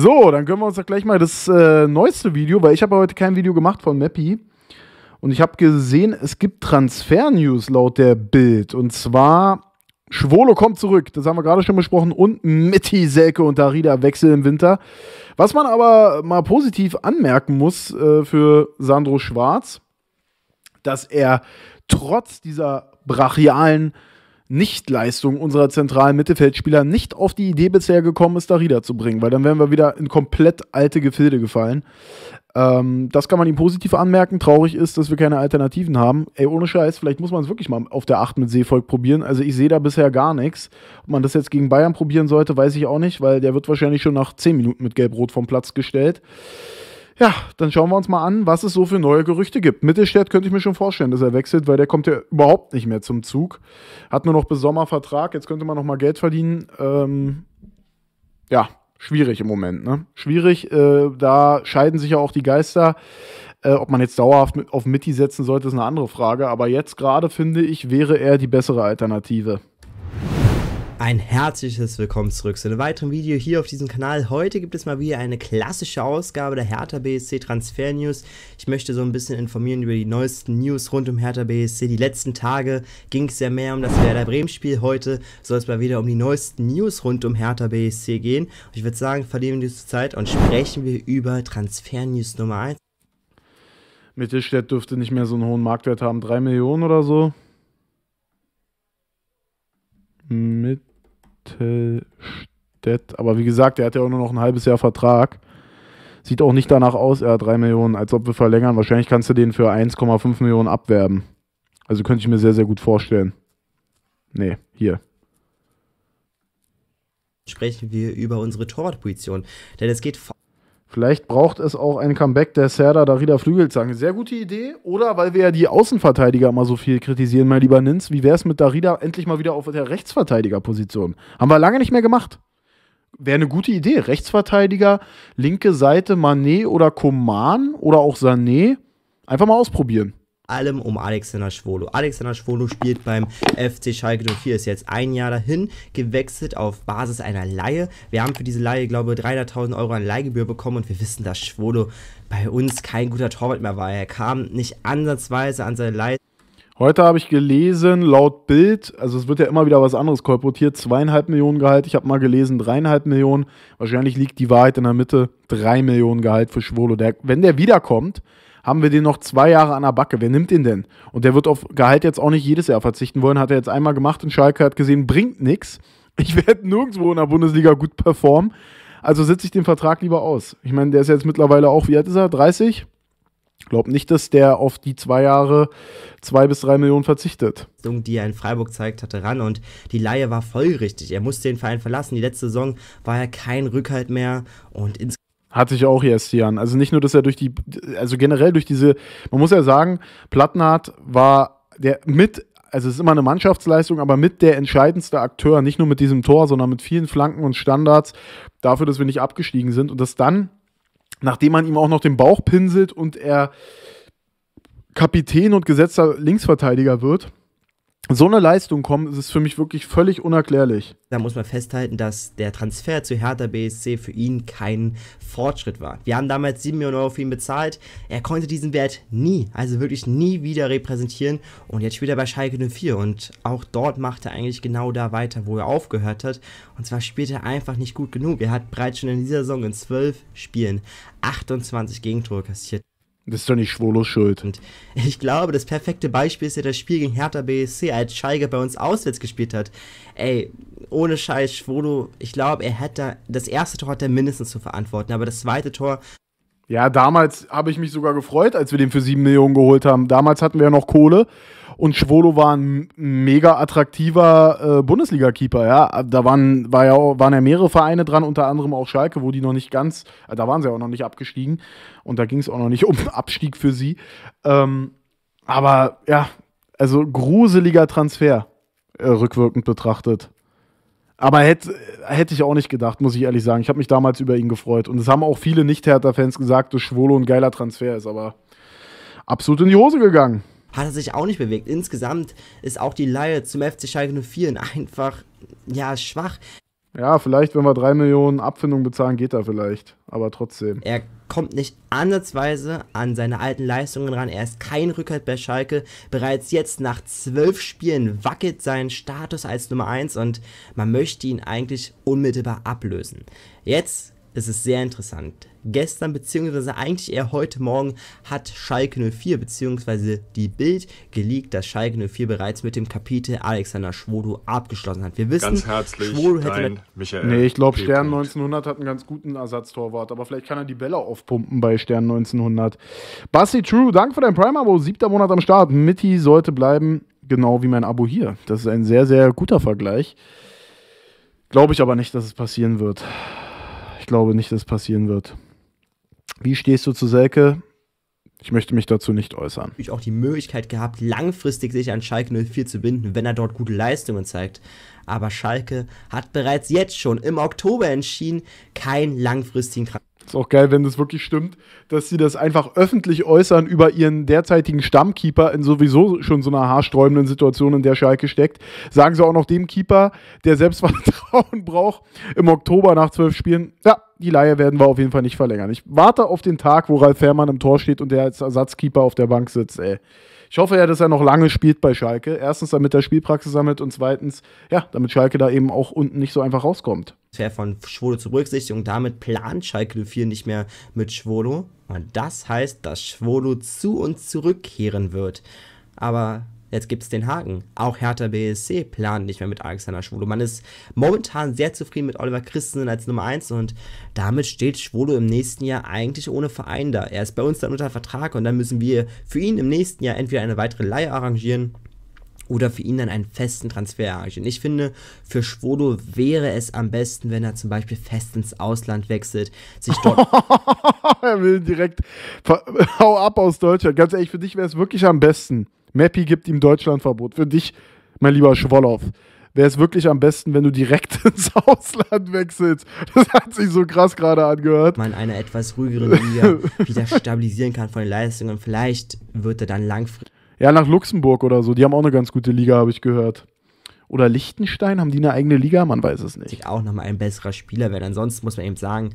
So, dann können wir uns doch gleich mal das äh, neueste Video, weil ich habe heute kein Video gemacht von Mappy. Und ich habe gesehen, es gibt Transfer-News laut der Bild. Und zwar, Schwolo kommt zurück, das haben wir gerade schon besprochen. Und Mitty, Selke und Darida wechseln im Winter. Was man aber mal positiv anmerken muss äh, für Sandro Schwarz, dass er trotz dieser brachialen äh, Nichtleistung unserer zentralen Mittelfeldspieler nicht auf die Idee bisher gekommen ist, Darida zu bringen, weil dann wären wir wieder in komplett alte Gefilde gefallen. Ähm, das kann man ihm positiv anmerken. Traurig ist, dass wir keine Alternativen haben. Ey, ohne Scheiß, vielleicht muss man es wirklich mal auf der 8 mit Seevolk probieren. Also ich sehe da bisher gar nichts. Ob man das jetzt gegen Bayern probieren sollte, weiß ich auch nicht, weil der wird wahrscheinlich schon nach 10 Minuten mit Gelb-Rot vom Platz gestellt. Ja, dann schauen wir uns mal an, was es so für neue Gerüchte gibt. Mittelstädt könnte ich mir schon vorstellen, dass er wechselt, weil der kommt ja überhaupt nicht mehr zum Zug. Hat nur noch bis Sommer Vertrag, jetzt könnte man noch mal Geld verdienen. Ähm, ja, schwierig im Moment, ne? Schwierig, äh, da scheiden sich ja auch die Geister. Äh, ob man jetzt dauerhaft auf Mitti setzen sollte, ist eine andere Frage. Aber jetzt gerade, finde ich, wäre er die bessere Alternative. Ein herzliches Willkommen zurück zu einem weiteren Video hier auf diesem Kanal. Heute gibt es mal wieder eine klassische Ausgabe der Hertha BSC Transfer News. Ich möchte so ein bisschen informieren über die neuesten News rund um Hertha BSC. Die letzten Tage ging es ja mehr um das Werder Bremen Spiel. Heute soll es mal wieder um die neuesten News rund um Hertha BSC gehen. Und ich würde sagen, verlieren wir die Zeit und sprechen wir über Transfer News Nummer 1. Mittelstädt dürfte nicht mehr so einen hohen Marktwert haben, 3 Millionen oder so. Mit Mittelstädt. Aber wie gesagt, er hat ja auch nur noch ein halbes Jahr Vertrag. Sieht auch nicht danach aus, er hat 3 Millionen, als ob wir verlängern. Wahrscheinlich kannst du den für 1,5 Millionen abwerben. Also könnte ich mir sehr, sehr gut vorstellen. Nee, hier. Sprechen wir über unsere Torwartposition. Denn es geht vor Vielleicht braucht es auch ein Comeback der Serda Darida Flügelzange. Sehr gute Idee. Oder weil wir ja die Außenverteidiger immer so viel kritisieren, mein lieber Ninz, wie wäre es mit Darida endlich mal wieder auf der Rechtsverteidigerposition? Haben wir lange nicht mehr gemacht. Wäre eine gute Idee. Rechtsverteidiger, linke Seite Manet oder Koman oder auch Sané. Einfach mal ausprobieren allem um Alexander Schwolo. Alexander Schwolo spielt beim FC Schalke 04, ist jetzt ein Jahr dahin, gewechselt auf Basis einer Laie. Wir haben für diese Laie, glaube ich, 300.000 Euro an Leihgebühr bekommen und wir wissen, dass Schwolo bei uns kein guter Torwart mehr war. Er kam nicht ansatzweise an seine Leihe. Heute habe ich gelesen, laut Bild, also es wird ja immer wieder was anderes kolportiert, zweieinhalb Millionen Gehalt. Ich habe mal gelesen, dreieinhalb Millionen. Wahrscheinlich liegt die Wahrheit in der Mitte, drei Millionen Gehalt für Schwolo. Der, wenn der wiederkommt, haben wir den noch zwei Jahre an der Backe. Wer nimmt den denn? Und der wird auf Gehalt jetzt auch nicht jedes Jahr verzichten wollen. Hat er jetzt einmal gemacht und Schalke hat gesehen, bringt nichts. Ich werde nirgendwo in der Bundesliga gut performen. Also sitze ich den Vertrag lieber aus. Ich meine, der ist jetzt mittlerweile auch, wie alt ist er? 30? Ich glaube nicht, dass der auf die zwei Jahre zwei bis drei Millionen verzichtet. Die er in Freiburg zeigt, hatte ran und die Laie war folgerichtig. Er musste den Verein verlassen. Die letzte Saison war ja kein Rückhalt mehr und insgesamt hatte ich auch erst hier an. Also nicht nur, dass er durch die, also generell durch diese, man muss ja sagen, Plattenhardt war der mit, also es ist immer eine Mannschaftsleistung, aber mit der entscheidendste Akteur, nicht nur mit diesem Tor, sondern mit vielen Flanken und Standards dafür, dass wir nicht abgestiegen sind und dass dann, nachdem man ihm auch noch den Bauch pinselt und er Kapitän und gesetzter Linksverteidiger wird, so eine Leistung kommen, ist es für mich wirklich völlig unerklärlich. Da muss man festhalten, dass der Transfer zu Hertha BSC für ihn kein Fortschritt war. Wir haben damals 7 Millionen Euro für ihn bezahlt. Er konnte diesen Wert nie, also wirklich nie wieder repräsentieren. Und jetzt spielt er bei Schalke 04. Und auch dort macht er eigentlich genau da weiter, wo er aufgehört hat. Und zwar spielt er einfach nicht gut genug. Er hat bereits schon in dieser Saison in 12 Spielen 28 Gegentore kassiert. Das ist doch nicht Schwolos Schuld. Und ich glaube, das perfekte Beispiel ist ja das Spiel gegen Hertha BSC, als Scheiger bei uns auswärts gespielt hat. Ey, ohne Scheiß, Schwolo, ich glaube, er hätte das erste Tor hat er mindestens zu verantworten, aber das zweite Tor ja, damals habe ich mich sogar gefreut, als wir den für 7 Millionen geholt haben. Damals hatten wir ja noch Kohle und Schwolo war ein mega attraktiver äh, Bundesliga-Keeper. Ja, da waren, war ja, waren ja mehrere Vereine dran, unter anderem auch Schalke, wo die noch nicht ganz, äh, da waren sie auch noch nicht abgestiegen und da ging es auch noch nicht um Abstieg für sie. Ähm, aber ja, also gruseliger Transfer äh, rückwirkend betrachtet. Aber hätte, hätte ich auch nicht gedacht, muss ich ehrlich sagen. Ich habe mich damals über ihn gefreut. Und es haben auch viele Nicht-Hertha-Fans gesagt, dass Schwolo ein geiler Transfer ist, aber absolut in die Hose gegangen. Hat er sich auch nicht bewegt. Insgesamt ist auch die Laie zum FC Schalke 04 einfach ja, schwach. Ja, vielleicht, wenn wir drei Millionen Abfindungen bezahlen, geht er vielleicht. Aber trotzdem. Er kommt nicht ansatzweise an seine alten Leistungen ran. Er ist kein Rückhalt bei Schalke. Bereits jetzt nach zwölf Spielen wackelt sein Status als Nummer eins und man möchte ihn eigentlich unmittelbar ablösen. Jetzt das ist sehr interessant. Gestern beziehungsweise eigentlich eher heute Morgen hat Schalke 04 beziehungsweise die Bild geleakt, dass Schalke 04 bereits mit dem Kapitel Alexander Schwodo abgeschlossen hat. Wir wissen, ganz herzlich Schwodo hätte dein Michael. Nee, ich glaube Stern 1900 hat einen ganz guten Ersatztorwart, aber vielleicht kann er die Bälle aufpumpen bei Stern 1900. Basti True, danke für dein Prime-Abo, siebter Monat am Start. Mitty sollte bleiben, genau wie mein Abo hier. Das ist ein sehr, sehr guter Vergleich. Glaube ich aber nicht, dass es passieren wird glaube nicht, dass es passieren wird. Wie stehst du zu Selke? Ich möchte mich dazu nicht äußern. Ich auch die Möglichkeit gehabt, langfristig sich an Schalke 04 zu binden, wenn er dort gute Leistungen zeigt. Aber Schalke hat bereits jetzt schon im Oktober entschieden, keinen langfristigen Transfer ist auch geil, wenn das wirklich stimmt, dass sie das einfach öffentlich äußern über ihren derzeitigen Stammkeeper in sowieso schon so einer haarsträubenden Situation, in der Schalke steckt. Sagen sie auch noch dem Keeper, der Selbstvertrauen braucht, im Oktober nach zwölf Spielen, ja, die Laie werden wir auf jeden Fall nicht verlängern. Ich warte auf den Tag, wo Ralf Fährmann im Tor steht und der als Ersatzkeeper auf der Bank sitzt, ey. Ich hoffe ja, dass er noch lange spielt bei Schalke. Erstens, damit er Spielpraxis sammelt und zweitens, ja, damit Schalke da eben auch unten nicht so einfach rauskommt. Fair von Schwolo zur Berücksichtigung. Damit plant Schalke 04 nicht mehr mit Schwolo. Und das heißt, dass Schwolo zu uns zurückkehren wird. Aber Jetzt gibt es den Haken. Auch Hertha BSC plant nicht mehr mit Alexander Schwolo. Man ist momentan sehr zufrieden mit Oliver Christensen als Nummer 1 und damit steht Schwolo im nächsten Jahr eigentlich ohne Verein da. Er ist bei uns dann unter Vertrag und dann müssen wir für ihn im nächsten Jahr entweder eine weitere Leihe arrangieren oder für ihn dann einen festen Transfer arrangieren. Ich finde, für Schwolo wäre es am besten, wenn er zum Beispiel fest ins Ausland wechselt, sich dort. er will direkt hau ab aus Deutschland. Ganz ehrlich, für dich wäre es wirklich am besten. Mappy gibt ihm Deutschlandverbot. Für dich, mein lieber Schwollow, wäre es wirklich am besten, wenn du direkt ins Ausland wechselst. Das hat sich so krass gerade angehört. Man einer etwas ruhigeren Liga wieder stabilisieren kann von den Leistungen. Vielleicht wird er dann langfristig. Ja, nach Luxemburg oder so. Die haben auch eine ganz gute Liga, habe ich gehört. Oder Liechtenstein, haben die eine eigene Liga? Man weiß es nicht. Ich Auch nochmal ein besserer Spieler werden. Ansonsten muss man eben sagen,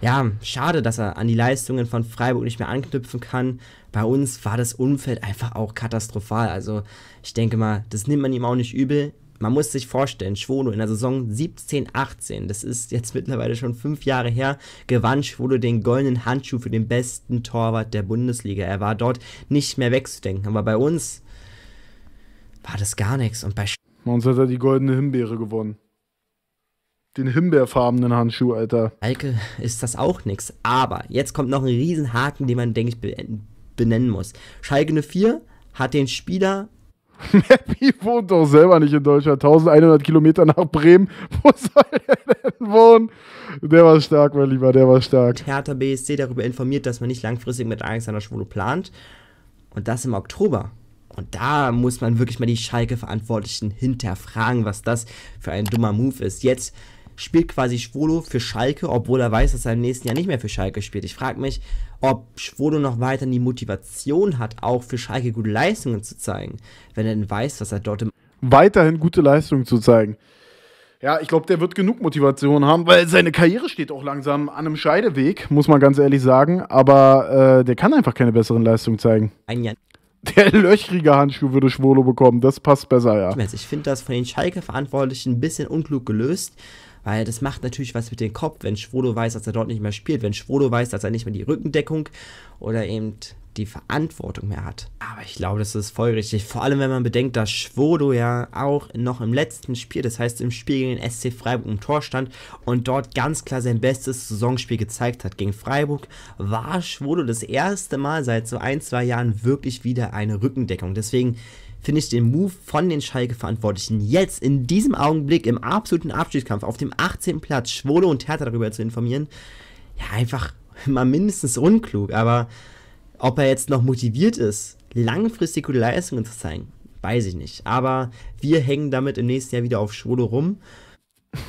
ja, schade, dass er an die Leistungen von Freiburg nicht mehr anknüpfen kann. Bei uns war das Umfeld einfach auch katastrophal. Also ich denke mal, das nimmt man ihm auch nicht übel. Man muss sich vorstellen, Schwono in der Saison 17, 18, das ist jetzt mittlerweile schon fünf Jahre her, gewann Schwono den goldenen Handschuh für den besten Torwart der Bundesliga. Er war dort nicht mehr wegzudenken, aber bei uns war das gar nichts. Und bei Sch Bei uns hat er die goldene Himbeere gewonnen. Den himbeerfarbenen Handschuh, Alter. Alke, ist das auch nix. Aber jetzt kommt noch ein Riesenhaken, den man, denke ich, benennen muss. Schalke 04 hat den Spieler. Mappy wohnt doch selber nicht in Deutschland. 1100 Kilometer nach Bremen. Wo soll er denn wohnen? Der war stark, mein Lieber, der war stark. Hertha BSC darüber informiert, dass man nicht langfristig mit Alexander Schwolo plant. Und das im Oktober. Und da muss man wirklich mal die Schalke-Verantwortlichen hinterfragen, was das für ein dummer Move ist. Jetzt spielt quasi Schwolo für Schalke, obwohl er weiß, dass er im nächsten Jahr nicht mehr für Schalke spielt. Ich frage mich, ob Schwolo noch weiterhin die Motivation hat, auch für Schalke gute Leistungen zu zeigen, wenn er denn weiß, dass er dort im weiterhin gute Leistungen zu zeigen. Ja, ich glaube, der wird genug Motivation haben, weil seine Karriere steht auch langsam an einem Scheideweg, muss man ganz ehrlich sagen. Aber äh, der kann einfach keine besseren Leistungen zeigen. Ein Jahr. Der löchrige Handschuh würde Schwolo bekommen, das passt besser, ja. Ich finde das von den Schalke-Verantwortlichen ein bisschen unklug gelöst. Weil das macht natürlich was mit dem Kopf, wenn Schwodo weiß, dass er dort nicht mehr spielt, wenn Schwodo weiß, dass er nicht mehr die Rückendeckung oder eben die Verantwortung mehr hat. Aber ich glaube, das ist voll richtig. Vor allem, wenn man bedenkt, dass Schwodo ja auch noch im letzten Spiel, das heißt im Spiel gegen den SC Freiburg im Tor stand und dort ganz klar sein bestes Saisonspiel gezeigt hat. Gegen Freiburg war Schwodo das erste Mal seit so ein, zwei Jahren wirklich wieder eine Rückendeckung. Deswegen finde ich den Move von den Schalke-Verantwortlichen jetzt in diesem Augenblick im absoluten Abschiedskampf auf dem 18. Platz Schwolo und Hertha darüber zu informieren, ja einfach mal mindestens unklug. Aber ob er jetzt noch motiviert ist, langfristig gute Leistungen zu zeigen, weiß ich nicht. Aber wir hängen damit im nächsten Jahr wieder auf Schwolo rum.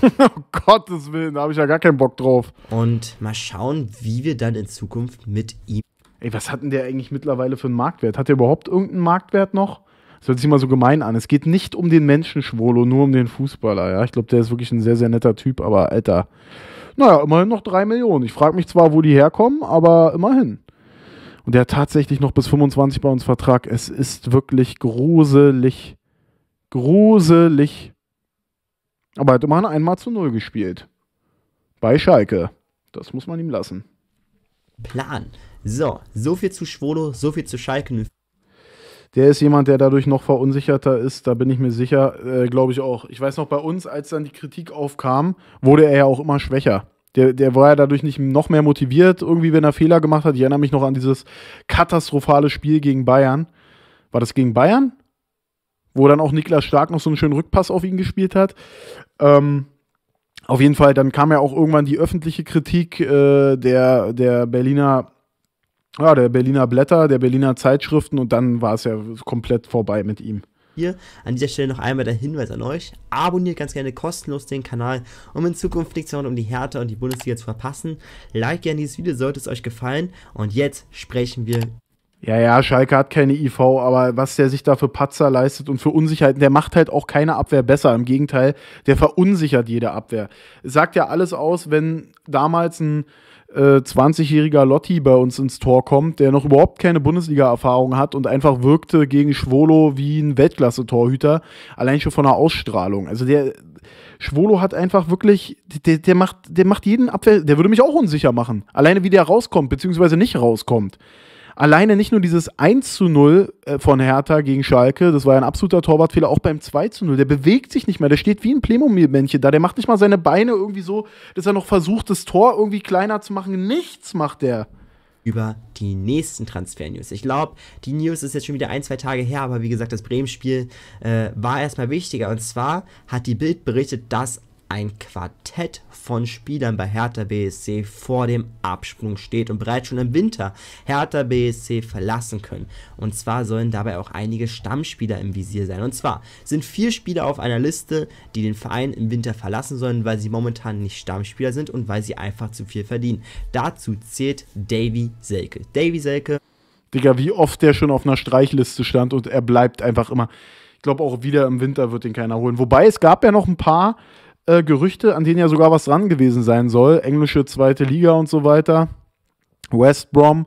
oh Gottes Willen, da habe ich ja gar keinen Bock drauf. Und mal schauen, wie wir dann in Zukunft mit ihm. Ey, was hat denn der eigentlich mittlerweile für einen Marktwert? Hat der überhaupt irgendeinen Marktwert noch? Das hört sich mal so gemein an. Es geht nicht um den Menschen Schwolo, nur um den Fußballer. Ja? Ich glaube, der ist wirklich ein sehr, sehr netter Typ, aber Alter. Naja, immerhin noch drei Millionen. Ich frage mich zwar, wo die herkommen, aber immerhin. Und der hat tatsächlich noch bis 25 bei uns Vertrag. Es ist wirklich gruselig. Gruselig. Aber er hat immerhin einmal zu null gespielt. Bei Schalke. Das muss man ihm lassen. Plan. So, so viel zu Schwolo, so viel zu Schalke der ist jemand, der dadurch noch verunsicherter ist, da bin ich mir sicher, äh, glaube ich auch. Ich weiß noch, bei uns, als dann die Kritik aufkam, wurde er ja auch immer schwächer. Der, der war ja dadurch nicht noch mehr motiviert, irgendwie, wenn er Fehler gemacht hat. Ich erinnere mich noch an dieses katastrophale Spiel gegen Bayern. War das gegen Bayern? Wo dann auch Niklas Stark noch so einen schönen Rückpass auf ihn gespielt hat. Ähm, auf jeden Fall, dann kam ja auch irgendwann die öffentliche Kritik äh, der, der Berliner ja, der Berliner Blätter, der Berliner Zeitschriften und dann war es ja komplett vorbei mit ihm. Hier an dieser Stelle noch einmal der Hinweis an euch. Abonniert ganz gerne kostenlos den Kanal, um in Zukunft nichts mehr um die Hertha und die Bundesliga zu verpassen. Like gerne dieses Video, sollte es euch gefallen. Und jetzt sprechen wir ja, ja, Schalke hat keine IV, aber was der sich da für Patzer leistet und für Unsicherheiten, der macht halt auch keine Abwehr besser. Im Gegenteil, der verunsichert jede Abwehr. Sagt ja alles aus, wenn damals ein äh, 20-jähriger Lotti bei uns ins Tor kommt, der noch überhaupt keine Bundesliga-Erfahrung hat und einfach wirkte gegen Schwolo wie ein Weltklasse-Torhüter, allein schon von der Ausstrahlung. Also der Schwolo hat einfach wirklich, der, der, macht, der macht jeden Abwehr, der würde mich auch unsicher machen. Alleine wie der rauskommt, beziehungsweise nicht rauskommt alleine nicht nur dieses 1 zu 0 äh, von Hertha gegen Schalke, das war ja ein absoluter Torwartfehler, auch beim 2 zu 0, der bewegt sich nicht mehr, der steht wie ein Playmobil-Männchen da, der macht nicht mal seine Beine irgendwie so, dass er noch versucht, das Tor irgendwie kleiner zu machen. Nichts macht der über die nächsten Transfer-News. Ich glaube, die News ist jetzt schon wieder ein, zwei Tage her, aber wie gesagt, das Bremen-Spiel äh, war erstmal wichtiger. Und zwar hat die Bild berichtet, dass ein Quartett von Spielern bei Hertha BSC vor dem Absprung steht und bereits schon im Winter Hertha BSC verlassen können. Und zwar sollen dabei auch einige Stammspieler im Visier sein. Und zwar sind vier Spieler auf einer Liste, die den Verein im Winter verlassen sollen, weil sie momentan nicht Stammspieler sind und weil sie einfach zu viel verdienen. Dazu zählt Davy Selke. Davy Selke. Digga, wie oft der schon auf einer Streichliste stand und er bleibt einfach immer. Ich glaube, auch wieder im Winter wird ihn keiner holen. Wobei es gab ja noch ein paar, äh, Gerüchte, an denen ja sogar was dran gewesen sein soll. Englische zweite Liga und so weiter. West Brom.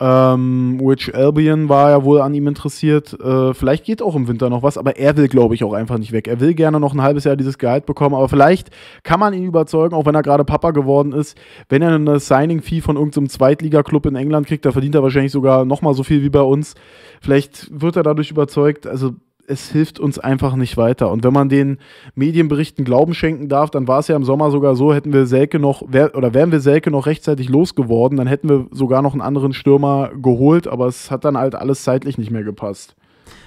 Ähm, Rich Albion war ja wohl an ihm interessiert. Äh, vielleicht geht auch im Winter noch was, aber er will, glaube ich, auch einfach nicht weg. Er will gerne noch ein halbes Jahr dieses Gehalt bekommen, aber vielleicht kann man ihn überzeugen, auch wenn er gerade Papa geworden ist. Wenn er eine Signing-Fee von irgendeinem Zweitliga-Club in England kriegt, da verdient er wahrscheinlich sogar nochmal so viel wie bei uns. Vielleicht wird er dadurch überzeugt. Also es hilft uns einfach nicht weiter. Und wenn man den Medienberichten Glauben schenken darf, dann war es ja im Sommer sogar so, hätten wir Selke noch, wär, oder wären wir Selke noch rechtzeitig losgeworden, dann hätten wir sogar noch einen anderen Stürmer geholt, aber es hat dann halt alles zeitlich nicht mehr gepasst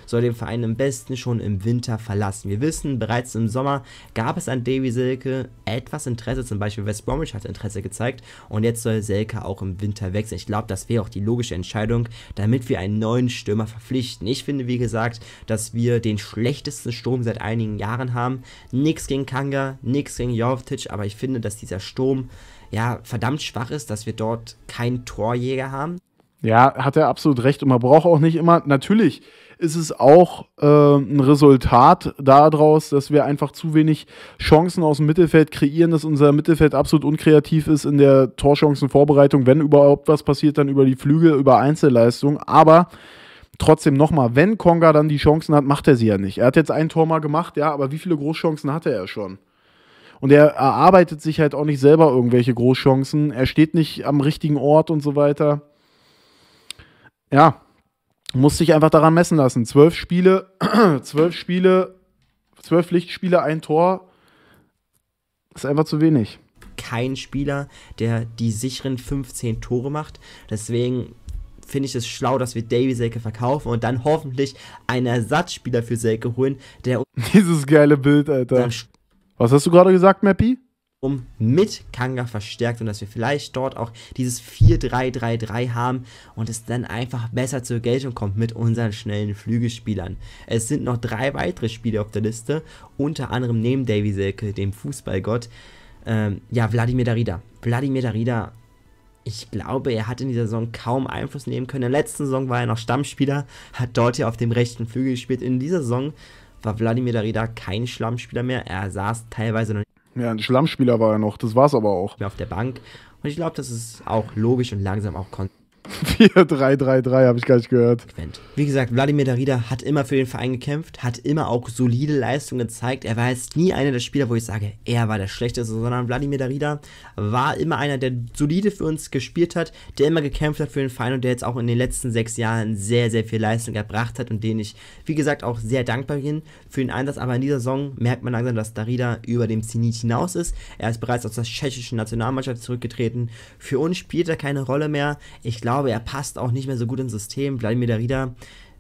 soll den Verein am besten schon im Winter verlassen. Wir wissen, bereits im Sommer gab es an Davy Selke etwas Interesse, zum Beispiel West Bromwich hat Interesse gezeigt und jetzt soll Selke auch im Winter wechseln. Ich glaube, das wäre auch die logische Entscheidung, damit wir einen neuen Stürmer verpflichten. Ich finde, wie gesagt, dass wir den schlechtesten Sturm seit einigen Jahren haben. Nix gegen Kanga, nix gegen Jovetic, aber ich finde, dass dieser Sturm ja verdammt schwach ist, dass wir dort keinen Torjäger haben. Ja, hat er absolut recht und man braucht auch nicht immer, natürlich ist es auch äh, ein Resultat daraus, dass wir einfach zu wenig Chancen aus dem Mittelfeld kreieren, dass unser Mittelfeld absolut unkreativ ist in der Torchancenvorbereitung. Wenn überhaupt was passiert, dann über die Flügel, über Einzelleistung. Aber trotzdem nochmal, wenn Konga dann die Chancen hat, macht er sie ja nicht. Er hat jetzt ein Tor mal gemacht, ja, aber wie viele Großchancen hatte er schon? Und er erarbeitet sich halt auch nicht selber irgendwelche Großchancen. Er steht nicht am richtigen Ort und so weiter ja, musste ich einfach daran messen lassen. Zwölf Spiele, zwölf Spiele, zwölf Lichtspiele, ein Tor, ist einfach zu wenig. Kein Spieler, der die sicheren 15 Tore macht. Deswegen finde ich es schlau, dass wir Davy Selke verkaufen und dann hoffentlich einen Ersatzspieler für Selke holen, der. Dieses geile Bild, Alter. Was hast du gerade gesagt, Mappy? mit Kanga verstärkt und dass wir vielleicht dort auch dieses 4-3-3-3 haben und es dann einfach besser zur Geltung kommt mit unseren schnellen Flügelspielern. Es sind noch drei weitere Spiele auf der Liste, unter anderem neben Davy Selke, dem Fußballgott, ähm, ja, Wladimir Darida. Wladimir Darida, ich glaube, er hat in dieser Saison kaum Einfluss nehmen können. In der letzten Saison war er noch Stammspieler, hat dort ja auf dem rechten Flügel gespielt. In dieser Saison war Wladimir Darida kein Schlammspieler mehr. Er saß teilweise noch ja, ein Schlammspieler war er noch, das war's aber auch. Auf der Bank. Und ich glaube, das ist auch logisch und langsam auch konsequent. 4-3-3-3 habe ich gar nicht gehört. Wie gesagt, Wladimir Darida hat immer für den Verein gekämpft, hat immer auch solide Leistungen gezeigt. Er war jetzt nie einer der Spieler, wo ich sage, er war der Schlechteste, sondern Wladimir Darida war immer einer, der solide für uns gespielt hat, der immer gekämpft hat für den Verein und der jetzt auch in den letzten sechs Jahren sehr, sehr viel Leistung erbracht hat und den ich, wie gesagt, auch sehr dankbar bin für den Einsatz. Aber in dieser Saison merkt man langsam, dass Darida über dem Zenit hinaus ist. Er ist bereits aus der tschechischen Nationalmannschaft zurückgetreten. Für uns spielt er keine Rolle mehr. Ich glaube, glaube, er passt auch nicht mehr so gut ins System. Vladimir Darida,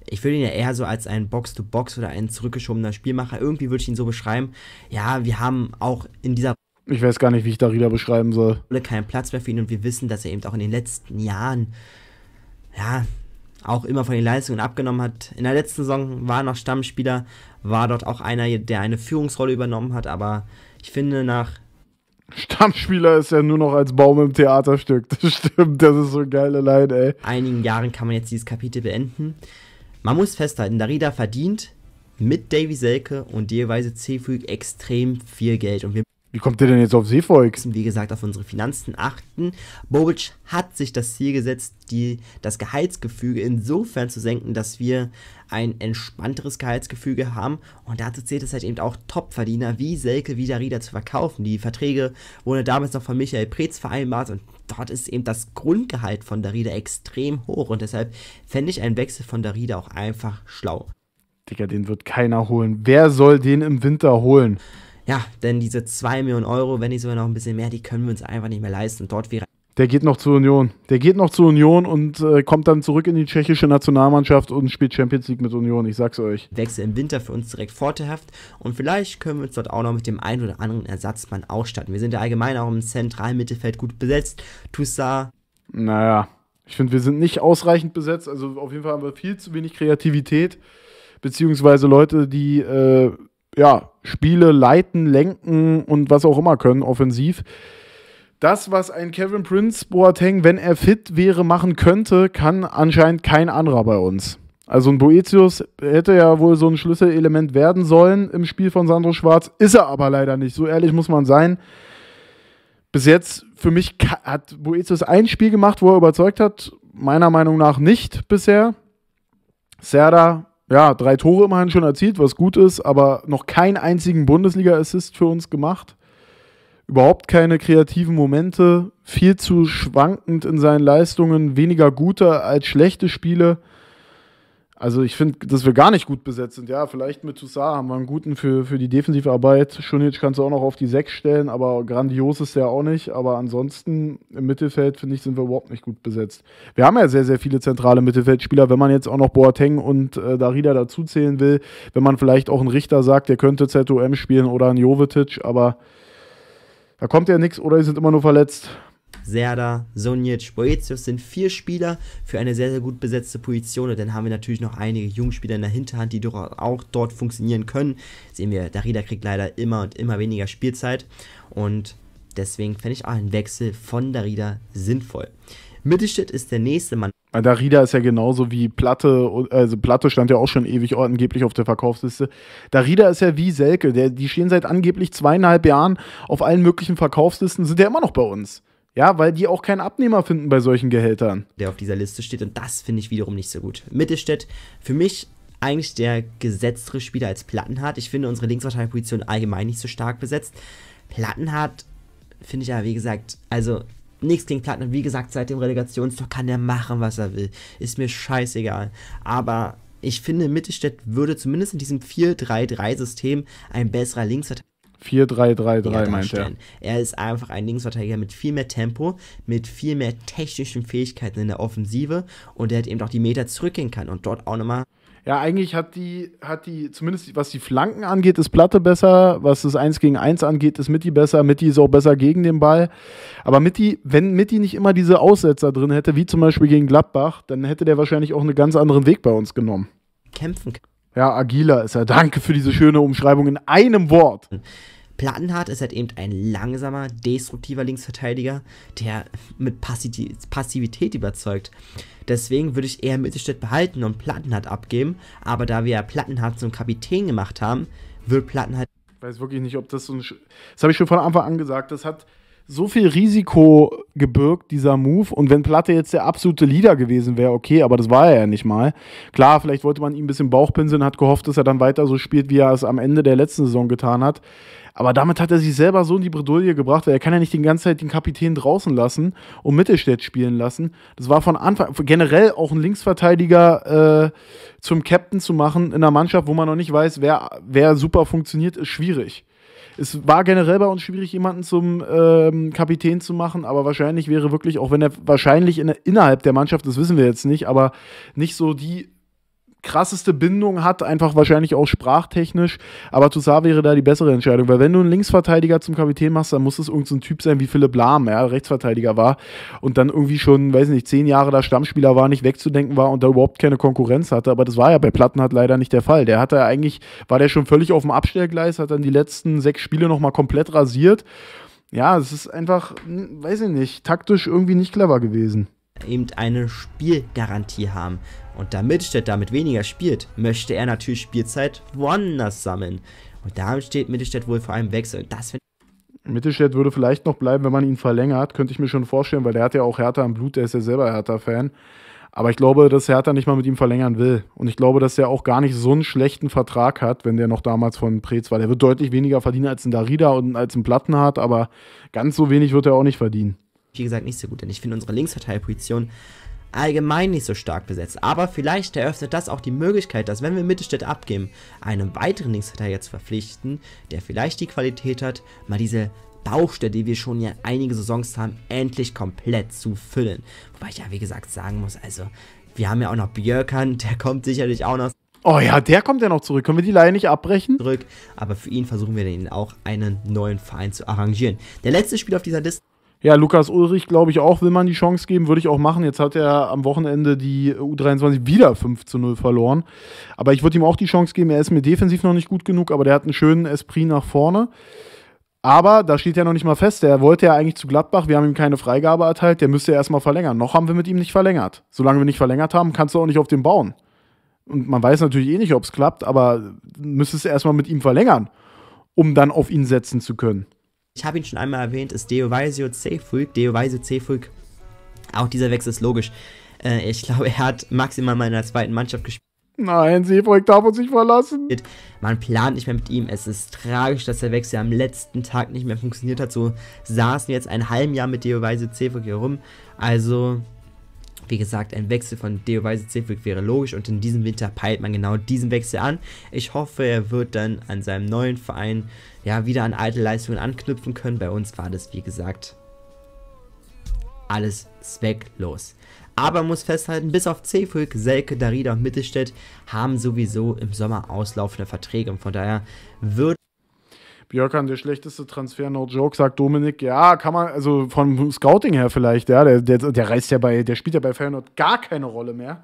ich würde ihn ja eher so als ein Box-to-Box oder ein zurückgeschobener Spielmacher, irgendwie würde ich ihn so beschreiben. Ja, wir haben auch in dieser ich weiß gar nicht, wie ich Darida beschreiben soll. Kein Platz mehr für ihn und wir wissen, dass er eben auch in den letzten Jahren, ja, auch immer von den Leistungen abgenommen hat. In der letzten Saison war er noch Stammspieler, war dort auch einer, der eine Führungsrolle übernommen hat, aber ich finde, nach Stammspieler ist ja nur noch als Baum im Theaterstück. Das stimmt, das ist so eine geile Line, ey. Einigen Jahren kann man jetzt dieses Kapitel beenden. Man muss festhalten, Darida verdient mit Davy Selke und Weise C-Freak extrem viel Geld. Und wir wie kommt ihr denn jetzt auf Seevolk? wie gesagt, auf unsere Finanzen achten. Bobic hat sich das Ziel gesetzt, die, das Gehaltsgefüge insofern zu senken, dass wir ein entspannteres Gehaltsgefüge haben. Und dazu zählt es halt eben auch Topverdiener wie Selke, wieder Darida zu verkaufen. Die Verträge wurden damals noch von Michael Preetz vereinbart und dort ist eben das Grundgehalt von Darida extrem hoch. Und deshalb fände ich einen Wechsel von Darida auch einfach schlau. Digga, den wird keiner holen. Wer soll den im Winter holen? Ja, denn diese 2 Millionen Euro, wenn nicht sogar noch ein bisschen mehr, die können wir uns einfach nicht mehr leisten. Dort wäre der geht noch zur Union. Der geht noch zur Union und äh, kommt dann zurück in die tschechische Nationalmannschaft und spielt Champions League mit Union. Ich sag's euch. Wechsel im Winter für uns direkt vorteilhaft und vielleicht können wir uns dort auch noch mit dem einen oder anderen Ersatzmann ausstatten. Wir sind ja allgemein auch im zentralen Mittelfeld gut besetzt. Toussaint. Naja, ich finde, wir sind nicht ausreichend besetzt. Also auf jeden Fall haben wir viel zu wenig Kreativität, beziehungsweise Leute, die äh, ja Spiele leiten, lenken und was auch immer können, offensiv. Das, was ein Kevin Prince Boateng, wenn er fit wäre, machen könnte, kann anscheinend kein anderer bei uns. Also ein Boetius hätte ja wohl so ein Schlüsselelement werden sollen im Spiel von Sandro Schwarz, ist er aber leider nicht. So ehrlich muss man sein. Bis jetzt für mich hat Boetius ein Spiel gemacht, wo er überzeugt hat, meiner Meinung nach nicht bisher. Serda ja, drei Tore immerhin schon erzielt, was gut ist, aber noch keinen einzigen Bundesliga-Assist für uns gemacht. Überhaupt keine kreativen Momente, viel zu schwankend in seinen Leistungen, weniger gute als schlechte Spiele. Also ich finde, dass wir gar nicht gut besetzt sind. Ja, vielleicht mit Toussaint haben wir einen guten für, für die defensive Arbeit. Schunic kannst du auch noch auf die 6 stellen, aber grandios ist der auch nicht. Aber ansonsten im Mittelfeld, finde ich, sind wir überhaupt nicht gut besetzt. Wir haben ja sehr, sehr viele zentrale Mittelfeldspieler. Wenn man jetzt auch noch Boateng und äh, Darida dazuzählen will, wenn man vielleicht auch einen Richter sagt, der könnte ZOM spielen oder einen Jovetic, aber da kommt ja nichts oder die sind immer nur verletzt. Serda, Sonic, Boetius sind vier Spieler für eine sehr, sehr gut besetzte Position. Und dann haben wir natürlich noch einige Jungspieler in der Hinterhand, die auch dort funktionieren können. Sehen wir, Darida kriegt leider immer und immer weniger Spielzeit. Und deswegen fände ich auch einen Wechsel von Darida sinnvoll. Mittelstädt ist der nächste Mann. Darida ist ja genauso wie Platte, also Platte stand ja auch schon ewig angeblich auf der Verkaufsliste. Darida ist ja wie Selke, der, die stehen seit angeblich zweieinhalb Jahren auf allen möglichen Verkaufslisten, sind ja immer noch bei uns. Ja, weil die auch keinen Abnehmer finden bei solchen Gehältern. Der auf dieser Liste steht und das finde ich wiederum nicht so gut. Mittelstädt, für mich eigentlich der gesetztere Spieler als Plattenhardt. Ich finde unsere Linksverteidigerposition allgemein nicht so stark besetzt. Plattenhardt finde ich ja, wie gesagt, also nichts gegen Plattenhardt. Wie gesagt, seit dem Relegationstor kann der machen, was er will. Ist mir scheißegal. Aber ich finde, Mittelstädt würde zumindest in diesem 4-3-3-System ein besserer Linksverteidiger 4-3-3-3 ja, meint er. Er ist einfach ein Linksverteidiger mit viel mehr Tempo, mit viel mehr technischen Fähigkeiten in der Offensive und der hat eben auch die Meter zurückgehen kann und dort auch nochmal. Ja, eigentlich hat die, hat die, zumindest was die Flanken angeht, ist Platte besser. Was das 1 gegen 1 angeht, ist Mitty besser. Mitty ist auch besser gegen den Ball. Aber Mitty, wenn Mitty nicht immer diese Aussetzer drin hätte, wie zum Beispiel gegen Gladbach, dann hätte der wahrscheinlich auch einen ganz anderen Weg bei uns genommen. Kämpfen kann ja, agiler ist er. Danke für diese schöne Umschreibung in einem Wort. Hm. Plattenhardt ist halt eben ein langsamer, destruktiver Linksverteidiger, der mit Passivität überzeugt. Deswegen würde ich eher Mittelstädt behalten und Plattenhardt abgeben, aber da wir Plattenhardt zum Kapitän gemacht haben, wird Plattenhardt. Ich weiß wirklich nicht, ob das so ein. Sch das habe ich schon von Anfang an gesagt. Das hat so viel Risiko gebürgt, dieser Move. Und wenn Platte jetzt der absolute Leader gewesen wäre, okay, aber das war er ja nicht mal. Klar, vielleicht wollte man ihm ein bisschen Bauchpinseln, hat gehofft, dass er dann weiter so spielt, wie er es am Ende der letzten Saison getan hat. Aber damit hat er sich selber so in die Bredouille gebracht, weil er kann ja nicht die ganze Zeit den Kapitän draußen lassen und Mittelstädt spielen lassen. Das war von Anfang, generell auch ein Linksverteidiger äh, zum Captain zu machen in einer Mannschaft, wo man noch nicht weiß, wer, wer super funktioniert, ist schwierig es war generell bei uns schwierig, jemanden zum ähm, Kapitän zu machen, aber wahrscheinlich wäre wirklich, auch wenn er wahrscheinlich in, innerhalb der Mannschaft, das wissen wir jetzt nicht, aber nicht so die krasseste Bindung hat, einfach wahrscheinlich auch sprachtechnisch. Aber Toussaint wäre da die bessere Entscheidung, weil wenn du einen Linksverteidiger zum Kapitän machst, dann muss es irgendein so Typ sein wie Philipp Lahm, ja, Rechtsverteidiger war und dann irgendwie schon, weiß nicht, zehn Jahre da Stammspieler war, nicht wegzudenken war und da überhaupt keine Konkurrenz hatte. Aber das war ja bei Plattenhardt leider nicht der Fall. Der hatte eigentlich, war der schon völlig auf dem Abstellgleis, hat dann die letzten sechs Spiele nochmal komplett rasiert. Ja, es ist einfach, hm, weiß ich nicht, taktisch irgendwie nicht clever gewesen eben eine Spielgarantie haben. Und damit Mittelstädt damit weniger spielt, möchte er natürlich Spielzeit woanders sammeln. Und damit steht Mittelstädt wohl vor einem Wechsel. Das Mittelstädt würde vielleicht noch bleiben, wenn man ihn verlängert, könnte ich mir schon vorstellen, weil der hat ja auch Hertha im Blut, der ist ja selber Hertha-Fan. Aber ich glaube, dass Hertha nicht mal mit ihm verlängern will. Und ich glaube, dass er auch gar nicht so einen schlechten Vertrag hat, wenn der noch damals von Preetz war. Der wird deutlich weniger verdienen als ein Darida und als ein Plattenhardt, aber ganz so wenig wird er auch nicht verdienen. Wie gesagt, nicht so gut, denn ich finde unsere Linksverteilposition allgemein nicht so stark besetzt. Aber vielleicht eröffnet das auch die Möglichkeit, dass wenn wir Mittelstädt abgeben, einen weiteren Linksverteidiger zu verpflichten, der vielleicht die Qualität hat, mal diese Baustelle, die wir schon ja einige Saisons haben, endlich komplett zu füllen. Wobei ich ja wie gesagt sagen muss, also wir haben ja auch noch Björkan, der kommt sicherlich auch noch. Oh ja, der kommt ja noch zurück. Können wir die Leihe nicht abbrechen? Zurück, aber für ihn versuchen wir dann auch einen neuen Verein zu arrangieren. Der letzte Spiel auf dieser Liste ja, Lukas Ulrich, glaube ich auch, will man die Chance geben, würde ich auch machen. Jetzt hat er am Wochenende die U23 wieder 5 zu 0 verloren. Aber ich würde ihm auch die Chance geben, er ist mir defensiv noch nicht gut genug, aber der hat einen schönen Esprit nach vorne. Aber da steht ja noch nicht mal fest, der wollte ja eigentlich zu Gladbach, wir haben ihm keine Freigabe erteilt, der müsste erstmal verlängern. Noch haben wir mit ihm nicht verlängert. Solange wir nicht verlängert haben, kannst du auch nicht auf den bauen. Und man weiß natürlich eh nicht, ob es klappt, aber müsstest du erstmal mit ihm verlängern, um dann auf ihn setzen zu können. Ich habe ihn schon einmal erwähnt, ist Deovisio Cefuig. Deovisio Cefuig, auch dieser Wechsel ist logisch. Äh, ich glaube, er hat maximal mal in der zweiten Mannschaft gespielt. Nein, Seebrück darf uns nicht verlassen. Man plant nicht mehr mit ihm. Es ist tragisch, dass der Wechsel am letzten Tag nicht mehr funktioniert hat. So saßen wir jetzt ein halbes Jahr mit Deoweise Seebrück hier rum. Also, wie gesagt, ein Wechsel von Deoweise Seebrück wäre logisch und in diesem Winter peilt man genau diesen Wechsel an. Ich hoffe, er wird dann an seinem neuen Verein ja, wieder an alte Leistungen anknüpfen können. Bei uns war das, wie gesagt, alles zwecklos. Aber muss festhalten, bis auf Zefulk, Selke, Darida und Mittelstädt haben sowieso im Sommer auslaufende Verträge. Und von daher wird. Björkan, der schlechteste Transfer, no joke, sagt Dominik. Ja, kann man, also vom Scouting her vielleicht, ja, der, der, der reißt ja bei, der spielt ja bei Feyenoord gar keine Rolle mehr.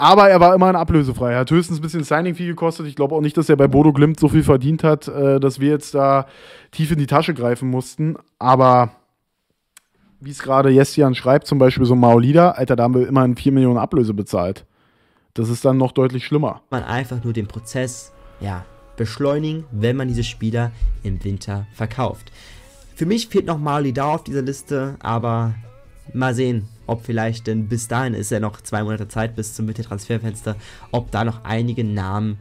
Aber er war immer eine Ablösefrei. Er hat höchstens ein bisschen Signing-Fee gekostet. Ich glaube auch nicht, dass er bei Bodo Glimt so viel verdient hat, äh, dass wir jetzt da tief in die Tasche greifen mussten. Aber wie es gerade Jessian schreibt, zum Beispiel so Maolida, Alter, da haben wir immerhin 4 Millionen Ablöse bezahlt. Das ist dann noch deutlich schlimmer. Man einfach nur den Prozess, ja, beschleunigen, wenn man diese Spieler im Winter verkauft. Für mich fehlt noch Maolida auf dieser Liste, aber mal sehen, ob vielleicht, denn bis dahin ist ja noch zwei Monate Zeit bis zum Mitte-Transferfenster, ob da noch einige Namen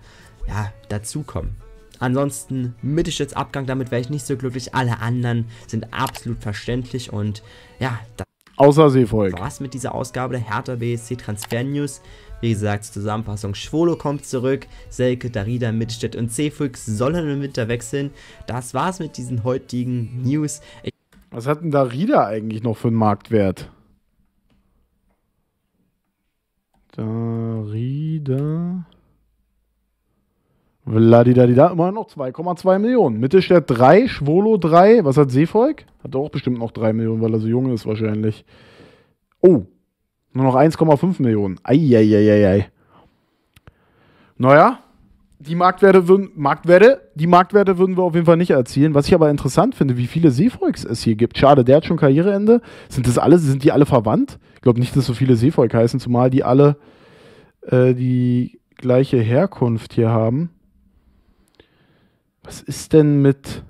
ja, dazukommen. Ansonsten Mittelstütz Abgang, damit wäre ich nicht so glücklich. Alle anderen sind absolut verständlich und ja, das Außer Seevolk. War's mit dieser Ausgabe der Hertha BSC Transfer News. Wie gesagt, Zusammenfassung: Schwolo kommt zurück, Selke, Darida, Mitstedt und Seefuchs sollen im Winter wechseln. Das war's mit diesen heutigen News. Ich Was hat denn Darida eigentlich noch für einen Marktwert? Darida. Vladidadida, immer noch 2,2 Millionen. Mittelstädt 3, Schwolo 3. Was hat Seevolk? Hat auch bestimmt noch 3 Millionen, weil er so jung ist wahrscheinlich. Oh, nur noch 1,5 Millionen. Eieieiei. Naja, die Marktwerte würden, Marktwerte, die Marktwerte würden wir auf jeden Fall nicht erzielen. Was ich aber interessant finde, wie viele Seevolks es hier gibt. Schade, der hat schon Karriereende. Sind das alle, sind die alle verwandt? Ich glaube nicht, dass so viele Seevolk heißen, zumal die alle äh, die gleiche Herkunft hier haben. Was ist denn mit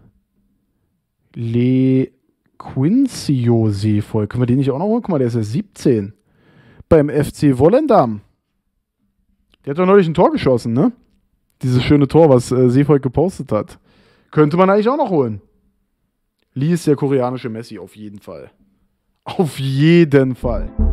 Le Quincio Seevolk? Können wir den nicht auch noch holen? Guck mal, der ist ja 17. Beim FC Wollendam. Der hat doch neulich ein Tor geschossen, ne? dieses schöne Tor, was äh, Seefolk gepostet hat. Könnte man eigentlich auch noch holen. Lee ist der koreanische Messi auf jeden Fall. Auf jeden Fall.